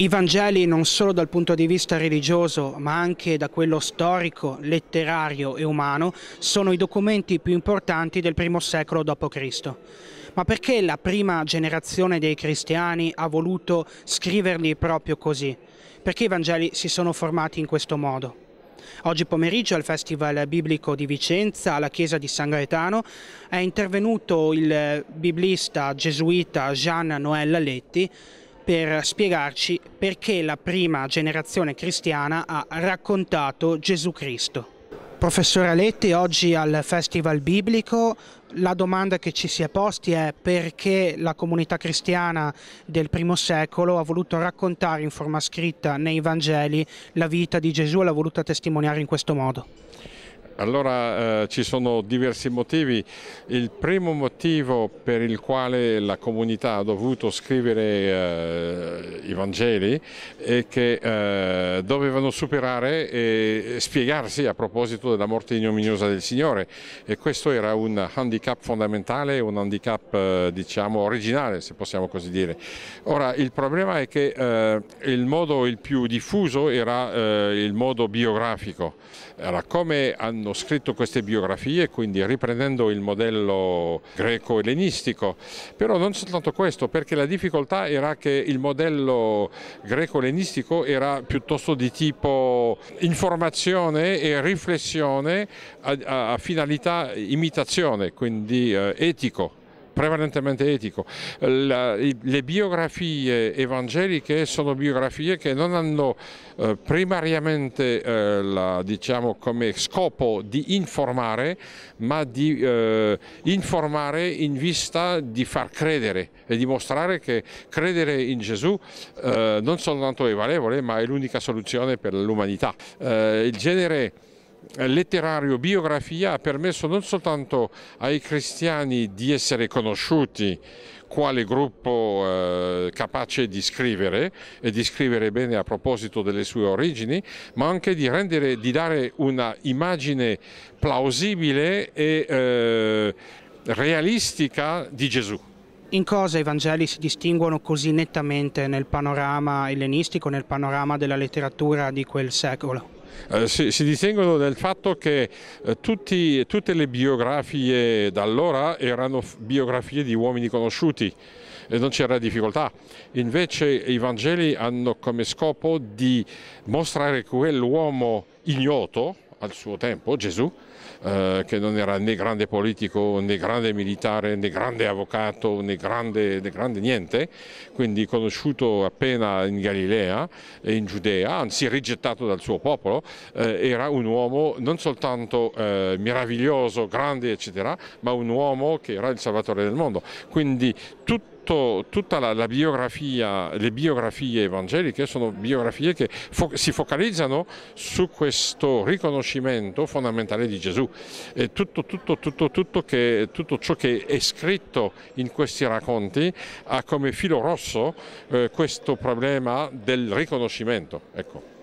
I Vangeli non solo dal punto di vista religioso ma anche da quello storico, letterario e umano sono i documenti più importanti del primo secolo d.C. Ma perché la prima generazione dei cristiani ha voluto scriverli proprio così? Perché i Vangeli si sono formati in questo modo? Oggi pomeriggio al Festival Biblico di Vicenza, alla chiesa di San Gaetano, è intervenuto il biblista gesuita Jean Noel Letti per spiegarci perché la prima generazione cristiana ha raccontato Gesù Cristo. Professore Aletti, oggi al Festival Biblico la domanda che ci si è posti è perché la comunità cristiana del primo secolo ha voluto raccontare in forma scritta nei Vangeli la vita di Gesù e l'ha voluta testimoniare in questo modo. Allora eh, ci sono diversi motivi. Il primo motivo per il quale la comunità ha dovuto scrivere eh, i Vangeli è che eh, dovevano superare e spiegarsi a proposito della morte ignominiosa del Signore e questo era un handicap fondamentale, un handicap eh, diciamo originale se possiamo così dire. Ora il problema è che eh, il modo il più diffuso era eh, il modo biografico, era come hanno hanno scritto queste biografie, quindi riprendendo il modello greco-ellenistico, però non soltanto questo, perché la difficoltà era che il modello greco-ellenistico era piuttosto di tipo informazione e riflessione a, a, a finalità imitazione, quindi eh, etico prevalentemente etico. La, le biografie evangeliche sono biografie che non hanno eh, primariamente eh, la, diciamo, come scopo di informare, ma di eh, informare in vista di far credere e dimostrare che credere in Gesù eh, non soltanto è valevole, ma è l'unica soluzione per l'umanità. Eh, il genere letterario biografia ha permesso non soltanto ai cristiani di essere conosciuti quale gruppo eh, capace di scrivere e di scrivere bene a proposito delle sue origini, ma anche di, rendere, di dare una immagine plausibile e eh, realistica di Gesù. In cosa i Vangeli si distinguono così nettamente nel panorama ellenistico, nel panorama della letteratura di quel secolo? Eh, si, si, distinguono dal fatto che eh, tutti, tutte le biografie da allora erano biografie di uomini conosciuti e non c'era difficoltà. Invece i Vangeli hanno come scopo di mostrare quell'uomo ignoto, al suo tempo Gesù, eh, che non era né grande politico, né grande militare, né grande avvocato, né grande, né grande niente, quindi conosciuto appena in Galilea e in Giudea, anzi rigettato dal suo popolo, eh, era un uomo non soltanto eh, meraviglioso, grande, eccetera, ma un uomo che era il salvatore del mondo. Quindi tutto tutto, tutta la, la biografia, le biografie evangeliche sono biografie che fo si focalizzano su questo riconoscimento fondamentale di Gesù. E tutto, tutto, tutto, che, tutto, ciò che è scritto in questi racconti ha come filo rosso eh, questo problema del riconoscimento. Ecco.